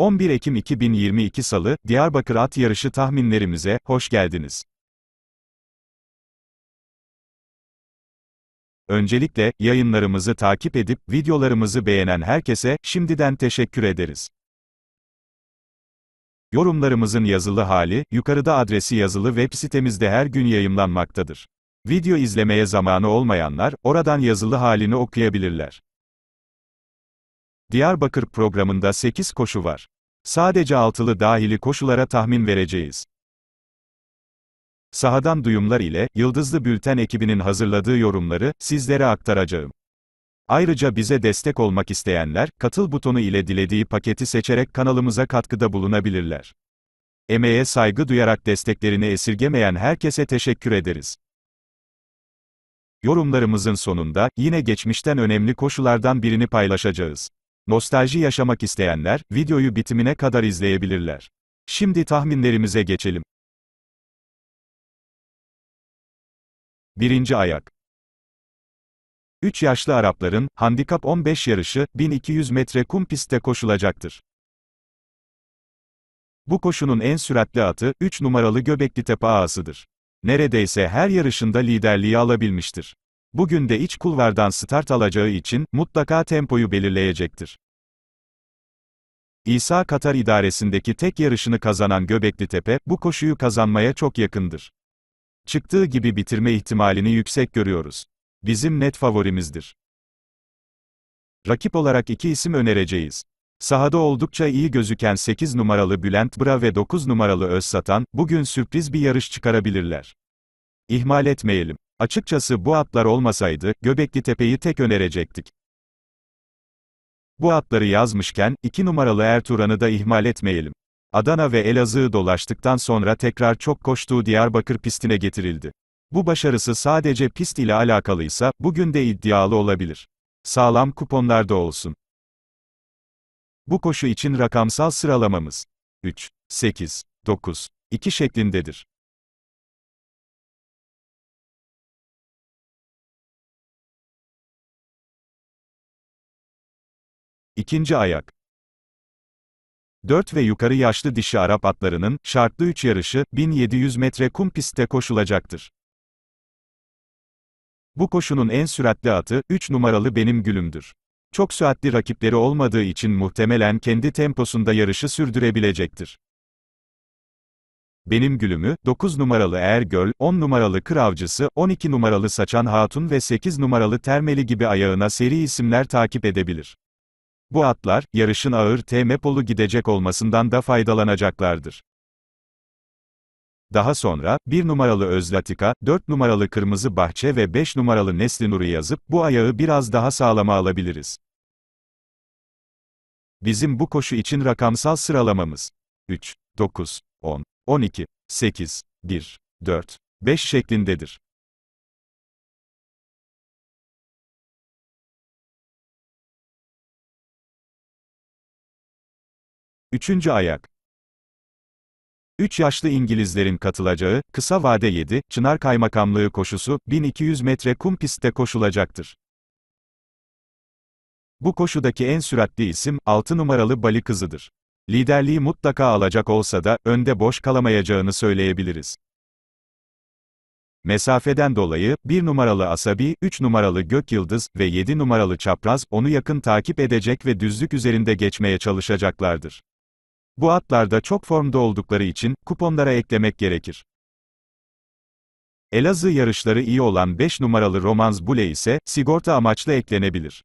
11 Ekim 2022 Salı, Diyarbakır At Yarışı tahminlerimize, hoş geldiniz. Öncelikle, yayınlarımızı takip edip, videolarımızı beğenen herkese, şimdiden teşekkür ederiz. Yorumlarımızın yazılı hali, yukarıda adresi yazılı web sitemizde her gün yayımlanmaktadır. Video izlemeye zamanı olmayanlar, oradan yazılı halini okuyabilirler. Diyarbakır programında 8 koşu var. Sadece altılı dahili koşulara tahmin vereceğiz. Sahadan duyumlar ile Yıldızlı Bülten ekibinin hazırladığı yorumları sizlere aktaracağım. Ayrıca bize destek olmak isteyenler katıl butonu ile dilediği paketi seçerek kanalımıza katkıda bulunabilirler. Emeğe saygı duyarak desteklerini esirgemeyen herkese teşekkür ederiz. Yorumlarımızın sonunda yine geçmişten önemli koşulardan birini paylaşacağız. Nostalji yaşamak isteyenler, videoyu bitimine kadar izleyebilirler. Şimdi tahminlerimize geçelim. Birinci Ayak 3 yaşlı Arapların, Handikap 15 yarışı, 1200 metre kum pistte koşulacaktır. Bu koşunun en süratli atı, 3 numaralı Göbekli Tepe ağasıdır. Neredeyse her yarışında liderliği alabilmiştir. Bugün de iç kulvardan start alacağı için, mutlaka tempoyu belirleyecektir. İsa Katar idaresindeki tek yarışını kazanan Göbekli Tepe, bu koşuyu kazanmaya çok yakındır. Çıktığı gibi bitirme ihtimalini yüksek görüyoruz. Bizim net favorimizdir. Rakip olarak iki isim önereceğiz. Sahada oldukça iyi gözüken 8 numaralı Bülent Bra ve 9 numaralı Özsatan, bugün sürpriz bir yarış çıkarabilirler. İhmal etmeyelim. Açıkçası bu atlar olmasaydı, Göbekli Tepe'yi tek önerecektik. Bu atları yazmışken, iki numaralı Ertuğran'ı da ihmal etmeyelim. Adana ve Elazığ'ı dolaştıktan sonra tekrar çok koştuğu Diyarbakır pistine getirildi. Bu başarısı sadece pist ile alakalıysa, bugün de iddialı olabilir. Sağlam kuponlar da olsun. Bu koşu için rakamsal sıralamamız 3, 8, 9, 2 şeklindedir. İkinci ayak. 4 ve yukarı yaşlı dişi Arap atlarının, şartlı 3 yarışı, 1700 metre kum pistte koşulacaktır. Bu koşunun en süratli atı, 3 numaralı benim gülümdür. Çok süratli rakipleri olmadığı için muhtemelen kendi temposunda yarışı sürdürebilecektir. Benim gülümü, 9 numaralı Ergöl, 10 numaralı Kıravcısı, 12 numaralı Saçan Hatun ve 8 numaralı Termeli gibi ayağına seri isimler takip edebilir. Bu atlar, yarışın ağır T-Mepolu gidecek olmasından da faydalanacaklardır. Daha sonra, 1 numaralı Özlatika, 4 numaralı Kırmızı Bahçe ve 5 numaralı Nesli nuru yazıp bu ayağı biraz daha sağlama alabiliriz. Bizim bu koşu için rakamsal sıralamamız 3, 9, 10, 12, 8, 1, 4, 5 şeklindedir. Üçüncü ayak. Üç yaşlı İngilizlerin katılacağı, kısa vade 7, Çınar Kaymakamlığı koşusu, 1200 metre kum pistte koşulacaktır. Bu koşudaki en süratli isim, 6 numaralı Bali kızıdır. Liderliği mutlaka alacak olsa da, önde boş kalamayacağını söyleyebiliriz. Mesafeden dolayı, 1 numaralı Asabi, 3 numaralı Gök Yıldız ve 7 numaralı Çapraz, onu yakın takip edecek ve düzlük üzerinde geçmeye çalışacaklardır. Bu atlarda çok formda oldukları için, kuponlara eklemek gerekir. Elazığ yarışları iyi olan 5 numaralı Romanz Bule ise, sigorta amaçlı eklenebilir.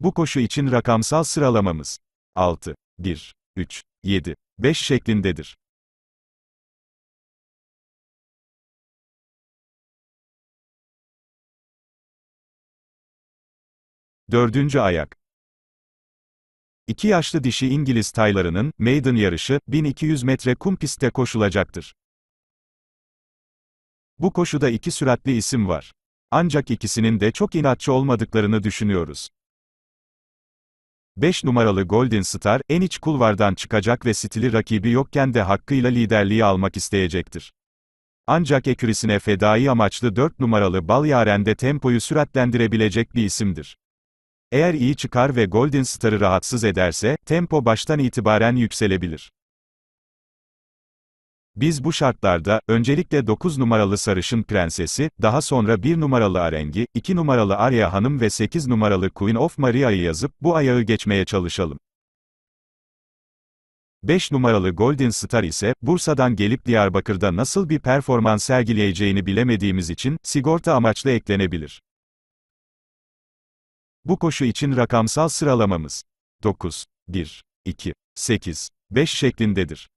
Bu koşu için rakamsal sıralamamız 6, 1, 3, 7, 5 şeklindedir. Dördüncü ayak İki yaşlı dişi İngiliz taylarının, maiden yarışı, 1200 metre kum pistte koşulacaktır. Bu koşuda iki süratli isim var. Ancak ikisinin de çok inatçı olmadıklarını düşünüyoruz. 5 numaralı Golden Star, en iç kulvardan çıkacak ve stili rakibi yokken de hakkıyla liderliği almak isteyecektir. Ancak ekürisine fedai amaçlı 4 numaralı Balyaren de tempoyu süratlendirebilecek bir isimdir. Eğer iyi çıkar ve Golden Star'ı rahatsız ederse, tempo baştan itibaren yükselebilir. Biz bu şartlarda, öncelikle 9 numaralı Sarışın Prensesi, daha sonra 1 numaralı Arengi, 2 numaralı Arya Hanım ve 8 numaralı Queen of Maria'yı yazıp bu ayağı geçmeye çalışalım. 5 numaralı Golden Star ise, Bursa'dan gelip Diyarbakır'da nasıl bir performans sergileyeceğini bilemediğimiz için, sigorta amaçlı eklenebilir. Bu koşu için rakamsal sıralamamız 9, 1, 2, 8, 5 şeklindedir.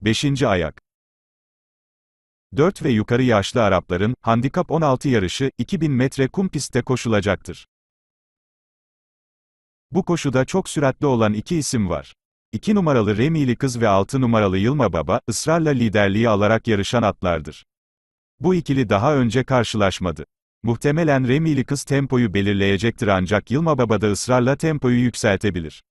Beşinci ayak 4 ve yukarı yaşlı Arapların, Handikap 16 yarışı, 2000 metre kum pistte koşulacaktır. Bu koşuda çok süratli olan iki isim var. 2 numaralı Remili kız ve 6 numaralı Yılma Baba, ısrarla liderliği alarak yarışan atlardır. Bu ikili daha önce karşılaşmadı. Muhtemelen Remili kız tempoyu belirleyecektir ancak Yılma Baba da ısrarla tempoyu yükseltebilir.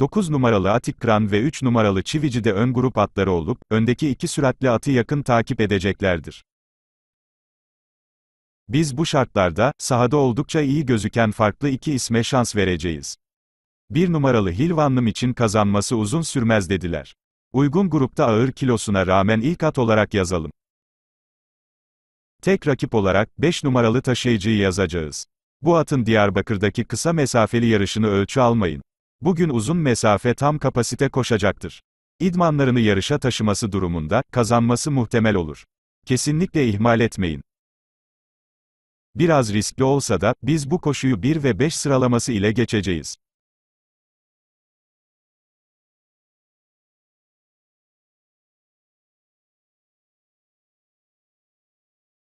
9 numaralı Atikkran ve 3 numaralı Çivici de ön grup atları olup, öndeki iki süratli atı yakın takip edeceklerdir. Biz bu şartlarda, sahada oldukça iyi gözüken farklı iki isme şans vereceğiz. Bir numaralı Hilvanlım için kazanması uzun sürmez dediler. Uygun grupta ağır kilosuna rağmen ilk at olarak yazalım. Tek rakip olarak 5 numaralı taşıyıcıyı yazacağız. Bu atın Diyarbakır'daki kısa mesafeli yarışını ölçü almayın. Bugün uzun mesafe tam kapasite koşacaktır. İdmanlarını yarışa taşıması durumunda kazanması muhtemel olur. Kesinlikle ihmal etmeyin. Biraz riskli olsa da biz bu koşuyu 1 ve 5 sıralaması ile geçeceğiz.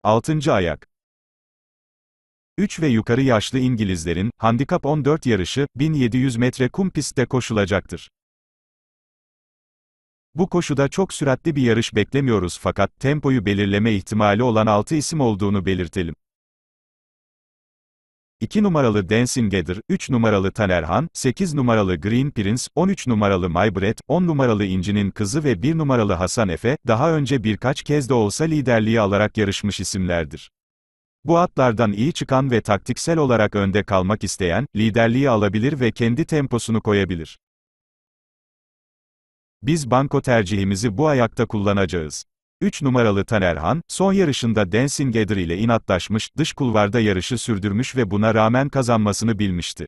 Altıncı ayak 3 ve yukarı yaşlı İngilizlerin, handikap 14 yarışı, 1700 metre kum pistte koşulacaktır. Bu koşuda çok süratli bir yarış beklemiyoruz fakat tempoyu belirleme ihtimali olan 6 isim olduğunu belirtelim. 2 numaralı Dancing Gather, 3 numaralı Tanerhan, 8 numaralı Green Prince, 13 numaralı Maybret, 10 numaralı İnci'nin kızı ve 1 numaralı Hasan Efe, daha önce birkaç kez de olsa liderliği alarak yarışmış isimlerdir. Bu atlardan iyi çıkan ve taktiksel olarak önde kalmak isteyen, liderliği alabilir ve kendi temposunu koyabilir. Biz banko tercihimizi bu ayakta kullanacağız. 3 numaralı Tanerhan, son yarışında Dancing Gather ile inatlaşmış, dış kulvarda yarışı sürdürmüş ve buna rağmen kazanmasını bilmişti.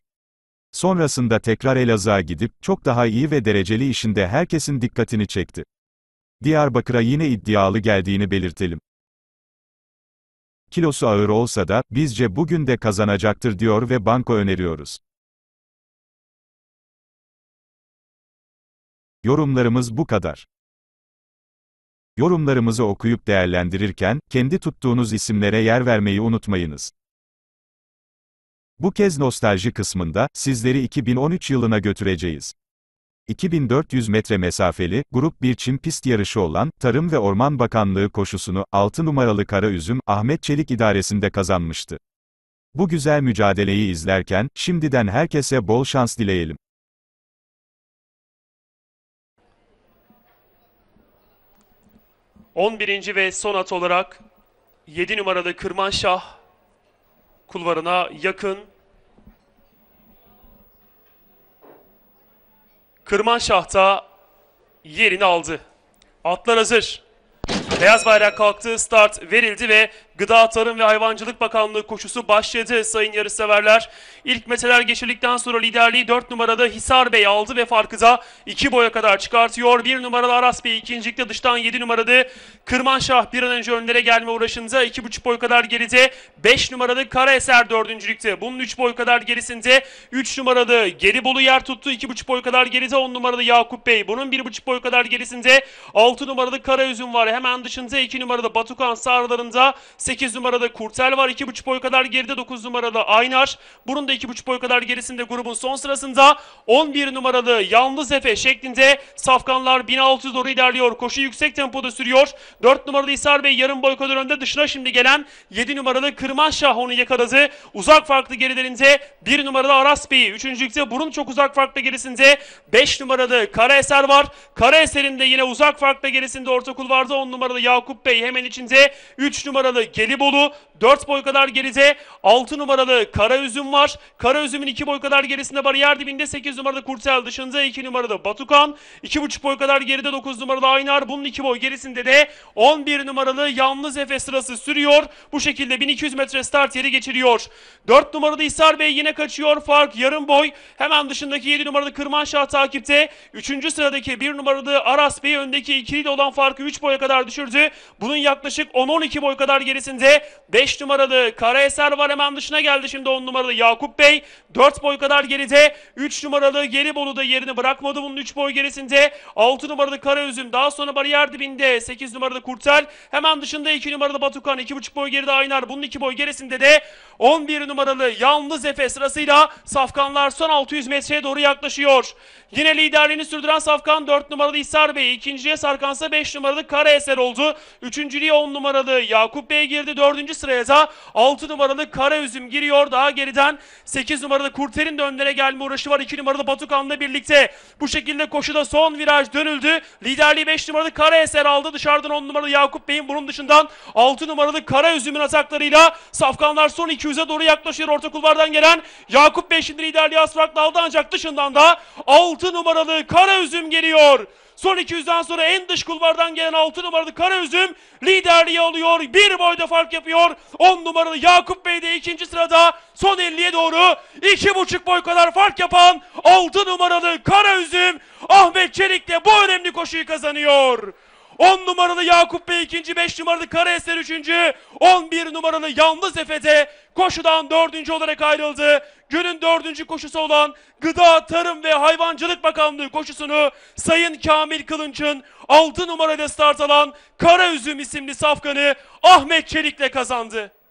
Sonrasında tekrar Elazığ'a gidip, çok daha iyi ve dereceli işinde herkesin dikkatini çekti. Diyarbakır'a yine iddialı geldiğini belirtelim. Kilosu ağır olsa da, bizce bugün de kazanacaktır diyor ve banko öneriyoruz. Yorumlarımız bu kadar. Yorumlarımızı okuyup değerlendirirken, kendi tuttuğunuz isimlere yer vermeyi unutmayınız. Bu kez nostalji kısmında, sizleri 2013 yılına götüreceğiz. 2400 metre mesafeli, grup bir çim pist yarışı olan, Tarım ve Orman Bakanlığı koşusunu, 6 numaralı Kara Üzüm, Ahmet Çelik idaresinde kazanmıştı. Bu güzel mücadeleyi izlerken, şimdiden herkese bol şans dileyelim. 11. ve son at olarak 7 numaralı Kırmanşah kulvarına yakın. Kırmanşah'ta yerini aldı. Atlar hazır. Beyaz bayrak kalktı, start verildi ve Gıda, Tarım ve Hayvancılık Bakanlığı koşusu başladı sayın yarışseverler. İlk meteler geçirdikten sonra liderliği 4 numarada Hisar Bey aldı ve farkı da 2 boya kadar çıkartıyor. 1 numaralı Aras Bey ikincilikte dıştan 7 numarada Kırmanşah bir an önce önlere gelme uğraşında 2,5 boy kadar geride. 5 numaralı Karaeser dördüncülükte. Bunun 3 boy kadar gerisinde 3 numaralı Geribolu yer tuttu. 2,5 boy kadar geride 10 numaralı Yakup Bey. Bunun 1,5 boy kadar gerisinde 6 numaralı Karaüzüm var. Hemen dışında 2 numaralı Batukan sağlarında 8 numarada Kurtel var. 2,5 boy kadar geride 9 numaralı Aynar. Bunun da 2,5 boy kadar gerisinde grubun son sırasında 11 numaralı Yalnız Efe şeklinde safkanlar 1600 doğru ilerliyor. Koşu yüksek tempoda sürüyor. 4 numaralı İsar Bey yarım boy kadar önde dışına şimdi gelen 7 numaralı Kırmaşşah onu yakaladı. Uzak farklı gerilerinde 1 numaralı Aras bey 3. bunun çok uzak farklı gerisinde 5 numaralı Kara Eser var. Kara Eser'in de yine uzak farklı gerisinde ortakul vardı 10 numaralı Yakup Bey hemen içinde 3 numaralı Gelibolu 4 boy kadar geride 6 numaralı Karaüzüm var. Karaüzüm'ün 2 boy kadar gerisinde bariyer dibinde 8 numaralı Kurtel dışında 2 numaralı Batukan. 2,5 boy kadar geride 9 numaralı Aynar. Bunun 2 boy gerisinde de 11 numaralı Yalnız Efe sırası sürüyor. Bu şekilde 1200 metre start yeri geçiriyor. 4 numaralı İsar Bey yine kaçıyor. Fark yarım boy. Hemen dışındaki 7 numaralı Kırmanşah takipte. 3. sıradaki 1 numaralı Aras Bey öndeki ikiliyle olan farkı 3 boya kadar düşürdü. Bunun yaklaşık 10-12 boy kadar gerisinde içerisinde 5 numaralı Karaeser var hemen dışına geldi şimdi 10 numaralı Yakup Bey. 4 boy kadar geride 3 numaralı Gelibolu da yerini bırakmadı bunun 3 boy gerisinde. 6 numaralı Karaüzüm daha sonra bariyer dibinde 8 numaralı Kurtel. Hemen dışında 2 numaralı Batukan 2,5 boy geride Aynar bunun 2 boy gerisinde de 11 numaralı Yalnız Efe sırasıyla Safkanlar son 600 metreye doğru yaklaşıyor. Yine liderliğini sürdüren Safkan 4 numaralı İhsar Bey, ikinciye Sarkansa 5 numaralı Kara Eser oldu. Üçüncülüğe 10 numaralı Yakup Bey girdi. dördüncü sıraya da 6 numaralı Kara Üzüm giriyor. Daha geriden 8 numaralı Kurter'in de önlere gelme uğraşı var. 2 numaralı Batukan'la birlikte bu şekilde koşuda son viraj dönüldü. Liderliği 5 numaralı Kara Eser aldı. Dışarıdan 10 numaralı Yakup Bey'in bunun dışından 6 numaralı Kara Üzüm'ün ataklarıyla Safkanlar son 2 200'e doğru yaklaşıyor orta kulvardan gelen Yakup Bey şimdi liderliği asfalt aldı ancak dışından da 6 numaralı Kara Üzüm geliyor. Son 200'den sonra en dış kulvardan gelen 6 numaralı Kara Üzüm liderliği alıyor. Bir boyda fark yapıyor. 10 numaralı Yakup Bey de ikinci sırada son 50'ye doğru 2,5 boy kadar fark yapan 6 numaralı Kara Üzüm Ahmet Çelik de bu önemli koşuyu kazanıyor. 10 numaralı Yakup Bey ikinci, 5 numaralı Karaeser üçüncü, 11 numaralı Yalnız Efe'de koşudan dördüncü olarak ayrıldı. Günün dördüncü koşusu olan Gıda, Tarım ve Hayvancılık Bakanlığı koşusunu Sayın Kamil Kılınç'ın 6 numarada start alan Kara Üzüm isimli safkanı Ahmet Çelik'le kazandı.